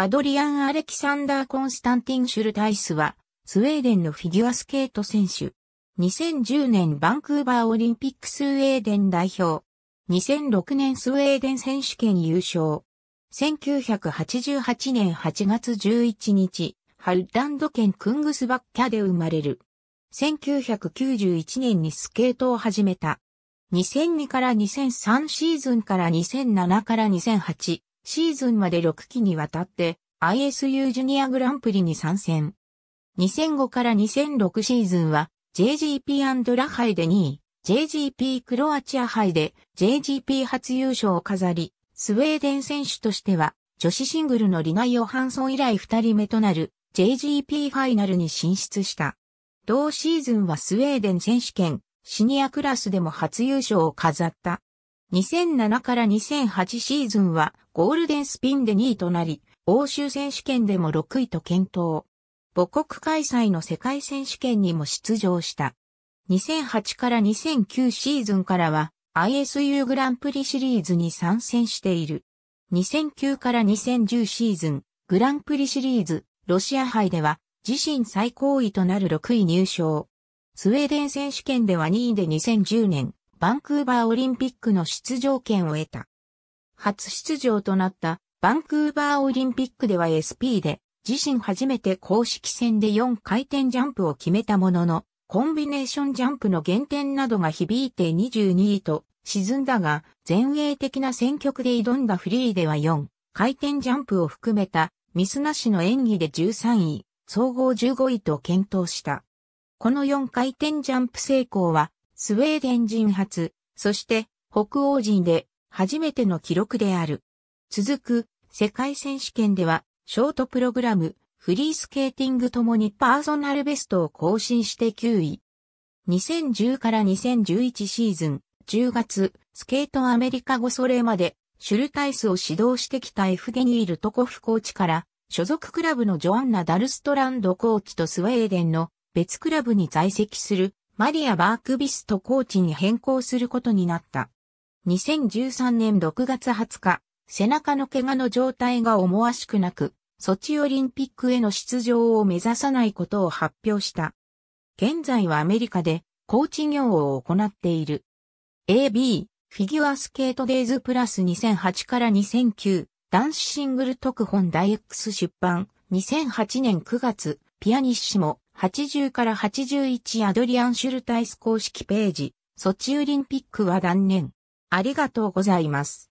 アドリアン・アレキサンダー・コンスタンティン・シュルタイスは、スウェーデンのフィギュアスケート選手。2010年バンクーバーオリンピックスウェーデン代表。2006年スウェーデン選手権優勝。1988年8月11日、ハルダンド県クングスバッキャで生まれる。1991年にスケートを始めた。2002から2003シーズンから2007から2008。シーズンまで6期にわたって ISU ジュニアグランプリに参戦。2005から2006シーズンは JGP& ラ杯で2位、JGP クロアチア杯で JGP 初優勝を飾り、スウェーデン選手としては女子シングルのリナ・ヨハンソン以来2人目となる JGP ファイナルに進出した。同シーズンはスウェーデン選手権、シニアクラスでも初優勝を飾った。2007から2008シーズンはゴールデンスピンで2位となり、欧州選手権でも6位と健闘。母国開催の世界選手権にも出場した。2008から2009シーズンからは ISU グランプリシリーズに参戦している。2009から2010シーズン、グランプリシリーズ、ロシア杯では自身最高位となる6位入賞。スウェーデン選手権では2位で2010年、バンクーバーオリンピックの出場権を得た。初出場となったバンクーバーオリンピックでは SP で自身初めて公式戦で4回転ジャンプを決めたものの、コンビネーションジャンプの減点などが響いて22位と沈んだが、前衛的な選曲で挑んだフリーでは4回転ジャンプを含めたミスなしの演技で13位、総合15位と検討した。この4回転ジャンプ成功はスウェーデン人初、そして北欧人で初めての記録である。続く世界選手権ではショートプログラム、フリースケーティングともにパーソナルベストを更新して9位。2010から2011シーズン10月、スケートアメリカ後それまでシュルタイスを指導してきたエフゲニー・ルトコフコーチから所属クラブのジョアンナ・ダルストランドコーチとスウェーデンの別クラブに在籍するマリア・バークビストコーチに変更することになった。2013年6月20日、背中の怪我の状態が思わしくなく、ソチオリンピックへの出場を目指さないことを発表した。現在はアメリカでコーチ業を行っている。AB、フィギュアスケートデイズプラス2008から2009、男子シングル特本大 X 出版、2008年9月、ピアニッシモ、80から81アドリアン・シュルタイス公式ページ、ソチオリンピックは断念。ありがとうございます。